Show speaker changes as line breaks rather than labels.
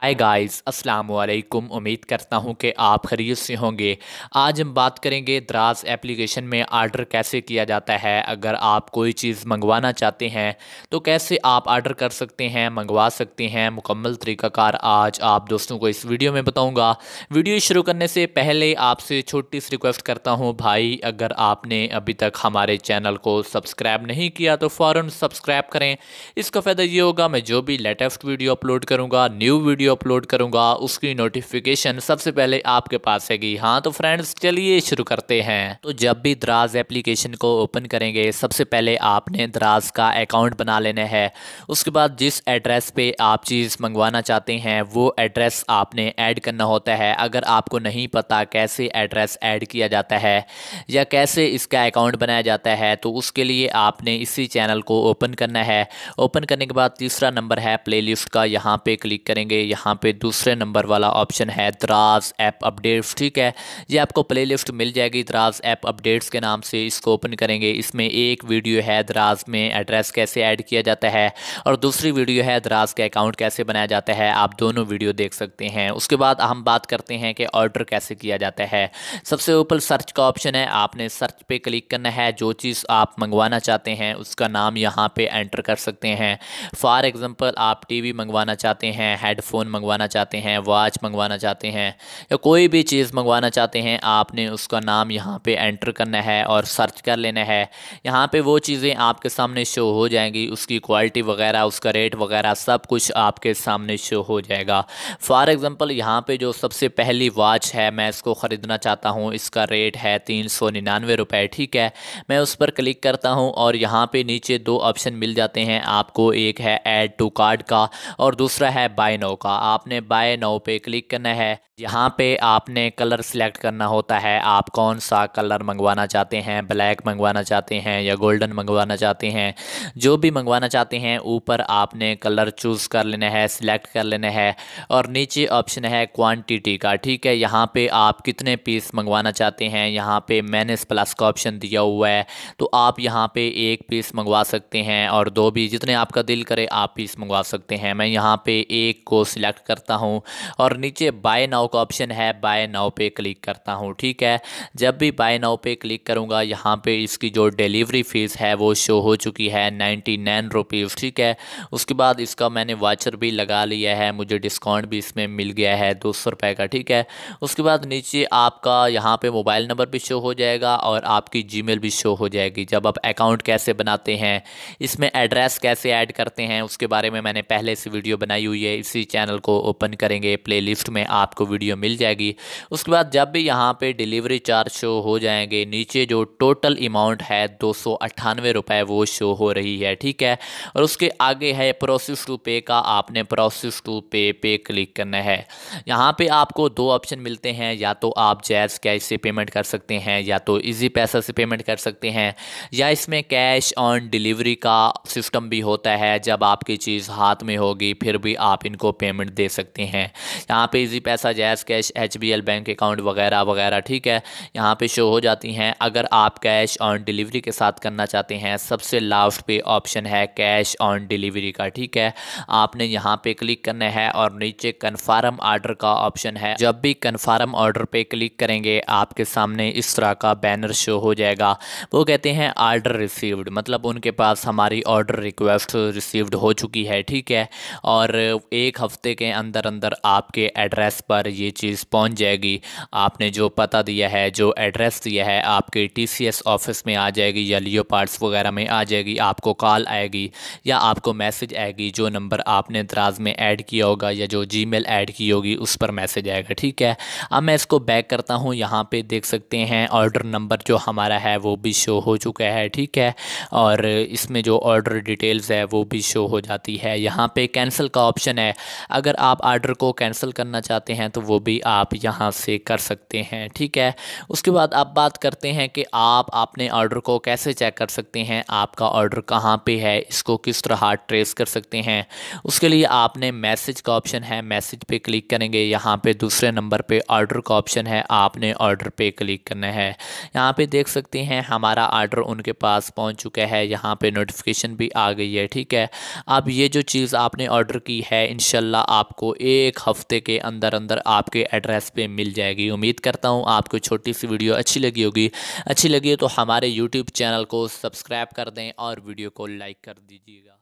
hi guys अस्सलाम वालेकुम उम्मीद करता हूँ कि आप खरीद से होंगे आज हम बात करेंगे द्रास एप्लीकेशन में आर्डर कैसे किया जाता है अगर आप कोई चीज़ मंगवाना चाहते हैं तो कैसे आप आर्डर कर सकते हैं मंगवा सकते हैं मुकम्मल तरीक़ाकार आज आप दोस्तों को इस वीडियो में बताऊँगा वीडियो शुरू करने से पहले आपसे छोटी सी रिक्वेस्ट करता हूँ भाई अगर आपने अभी तक हमारे चैनल को सब्सक्राइब नहीं किया तो फ़ौर सब्सक्राइब करें इसका फ़ायदा ये होगा मैं जो भी लेटेस्ट वीडियो अपलोड करूँगा न्यू वीडियो अपलोड करूँगा उसकी नोटिफिकेशन सबसे पहले आपके पास हैगी हाँ तो फ्रेंड्स चलिए शुरू करते हैं तो जब भी द्राज एप्लीकेशन को ओपन करेंगे सबसे पहले आपने द्राज का अकाउंट बना लेना है उसके बाद जिस एड्रेस पे आप चीज़ मंगवाना चाहते हैं वो एड्रेस आपने ऐड करना होता है अगर आपको नहीं पता कैसे एड्रेस ऐड किया जाता है या कैसे इसका अकाउंट बनाया जाता है तो उसके लिए आपने इसी चैनल को ओपन करना है ओपन करने के बाद तीसरा नंबर है प्लेलिस्ट का यहाँ पे क्लिक करेंगे यहाँ पे दूसरे नंबर वाला ऑप्शन है द्रास ऐप अपडेट्स ठीक है ये आपको प्ले लिस्ट मिल जाएगी द्रास ऐप अपडेट्स के नाम से इसको ओपन करेंगे इसमें एक वीडियो है द्रास में एड्रेस कैसे ऐड किया जाता है और दूसरी वीडियो है द्रास का अकाउंट कैसे बनाया जाता है आप दोनों वीडियो देख सकते हैं उसके बाद हम बात करते हैं कि ऑर्डर कैसे किया जाता है सबसे ऊपर सर्च का ऑप्शन है आपने सर्च पर क्लिक करना है जो चीज़ आप मंगवाना चाहते हैं उसका नाम यहाँ पर एंटर कर सकते हैं फॉर एग्ज़ाम्पल आप टी मंगवाना चाहते हैं हेडफोन फ़ोन मंगवाना चाहते हैं वॉच मंगवाना चाहते हैं या कोई भी चीज़ मंगवाना चाहते हैं आपने उसका नाम यहाँ पे एंटर करना है और सर्च कर लेना है यहाँ पे वो चीज़ें आपके सामने शो हो जाएंगी उसकी क्वालिटी वगैरह उसका रेट वगैरह सब कुछ आपके सामने शो हो जाएगा फॉर एग्ज़ाम्पल यहाँ पर जो सबसे पहली वॉच है मैं इसको ख़रीदना चाहता हूँ इसका रेट है तीन सौ निन्यानवे रुपये ठीक है मैं उस पर क्लिक करता हूँ और यहाँ पे नीचे दो ऑप्शन मिल जाते हैं आपको एक है ऐड टू कार्ड का और दूसरा है बाय नो का दफ़ा आपने बाय नाउ पे क्लिक करना है यहाँ पे आपने कलर सेलेक्ट करना होता है आप कौन सा कलर मंगवाना चाहते हैं ब्लैक मंगवाना चाहते हैं या गोल्डन मंगवाना चाहते हैं जो भी मंगवाना चाहते हैं ऊपर आपने कलर चूज़ कर लेना है सिलेक्ट कर लेना है और नीचे ऑप्शन है क्वांटिटी का ठीक है यहाँ पे आप कितने पीस मंगवाना चाहते हैं यहाँ पे मैनेस प्लस का ऑप्शन दिया हुआ है तो आप यहाँ पे एक पीस मंगवा सकते हैं और दो भी जितने आपका दिल करे आप पीस मंगवा सकते हैं मैं यहाँ पे एक को सिलेक्ट करता हूँ और नीचे बाय नाव का ऑप्शन है बाय नाव पे क्लिक करता हूँ ठीक है जब भी बाय नाव पे क्लिक करूँगा यहाँ पे इसकी जो डिलीवरी फ़ीस है वो शो हो चुकी है नाइन्टी नाइन रुपीज़ ठीक है उसके बाद इसका मैंने वाचर भी लगा लिया है मुझे डिस्काउंट भी इसमें मिल गया है दो सौ रुपये का ठीक है उसके बाद नीचे आपका यहाँ पर मोबाइल नंबर भी शो हो जाएगा और आपकी मेल भी शो हो जाएगी जब आप अकाउंट कैसे बनाते हैं इसमें एड्रेस कैसे ऐड करते हैं उसके बारे में मैंने पहले से वीडियो बनाई हुई है इसी चैनल चैनल को ओपन करेंगे प्लेलिस्ट में आपको वीडियो मिल जाएगी उसके बाद जब भी यहाँ पे डिलीवरी चार्ज शो हो जाएंगे नीचे जो टोटल अमाउंट है दो सौ वो शो हो रही है ठीक है और उसके आगे है प्रोसेस टू पे का आपने प्रोसेस टू पे पे क्लिक करना है यहाँ पे आपको दो ऑप्शन मिलते हैं या तो आप जैज़ कैश से पेमेंट कर सकते हैं या तो इजी पैसा से पेमेंट कर सकते हैं या इसमें कैश ऑन डिलीवरी का सिस्टम भी होता है जब आपकी चीज़ हाथ में होगी फिर भी आप इनको पेमेंट पेमेंट दे सकते हैं यहाँ पे इजी पैसा जैस कैश एच बैंक अकाउंट वगैरह वगैरह ठीक है यहाँ पे शो हो जाती हैं अगर आप कैश ऑन डिलीवरी के साथ करना चाहते हैं सबसे लास्ट पे ऑप्शन है कैश ऑन डिलीवरी का ठीक है आपने यहाँ पे क्लिक करना है और नीचे कन्फर्म आर्डर का ऑप्शन है जब भी कन्फर्म ऑर्डर पर क्लिक करेंगे आपके सामने इस तरह का बैनर शो हो जाएगा वो कहते हैं आर्डर रिसीव्ड मतलब उनके पास हमारी ऑर्डर रिक्वेस्ट रिसीव्ड हो चुकी है ठीक है और एक हफ्ते हफ्ते के अंदर अंदर आपके एड्रेस पर ये चीज़ पहुंच जाएगी आपने जो पता दिया है जो एड्रेस दिया है आपके टीसीएस ऑफिस में आ जाएगी या लियो पार्ट्स वगैरह में आ जाएगी आपको कॉल आएगी या आपको मैसेज आएगी जो नंबर आपने दराज में ऐड किया होगा या जो जी मेल ऐड की होगी उस पर मैसेज आएगा ठीक है अब मैं इसको बैक करता हूँ यहाँ पर देख सकते हैं ऑर्डर नंबर जो हमारा है वो भी शो हो चुका है ठीक है और इसमें जो ऑर्डर डिटेल्स है वो भी शो हो जाती है यहाँ पे कैंसिल का ऑप्शन है अगर आप आर्डर को कैंसिल करना चाहते हैं तो वो भी आप यहाँ से कर सकते हैं ठीक है उसके बाद आप बात करते हैं कि आप अपने ऑर्डर को कैसे चेक कर सकते हैं आपका ऑर्डर कहाँ पे है इसको किस तरह ट्रेस कर सकते हैं उसके लिए आपने मैसेज का ऑप्शन है मैसेज पे क्लिक करेंगे यहाँ पे दूसरे नंबर पे ऑर्डर का ऑप्शन है आपने ऑर्डर पे क्लिक करना है यहाँ पे देख सकते हैं हमारा ऑर्डर उनके पास पहुँच चुका है यहाँ पे नोटिफिकेशन भी आ गई है ठीक है अब ये जो चीज़ आपने ऑर्डर की है इनशाला मामला आपको एक हफ्ते के अंदर अंदर आपके एड्रेस पे मिल जाएगी उम्मीद करता हूँ आपको छोटी सी वीडियो अच्छी लगी होगी अच्छी लगी तो हमारे यूट्यूब चैनल को सब्सक्राइब कर दें और वीडियो को लाइक कर दीजिएगा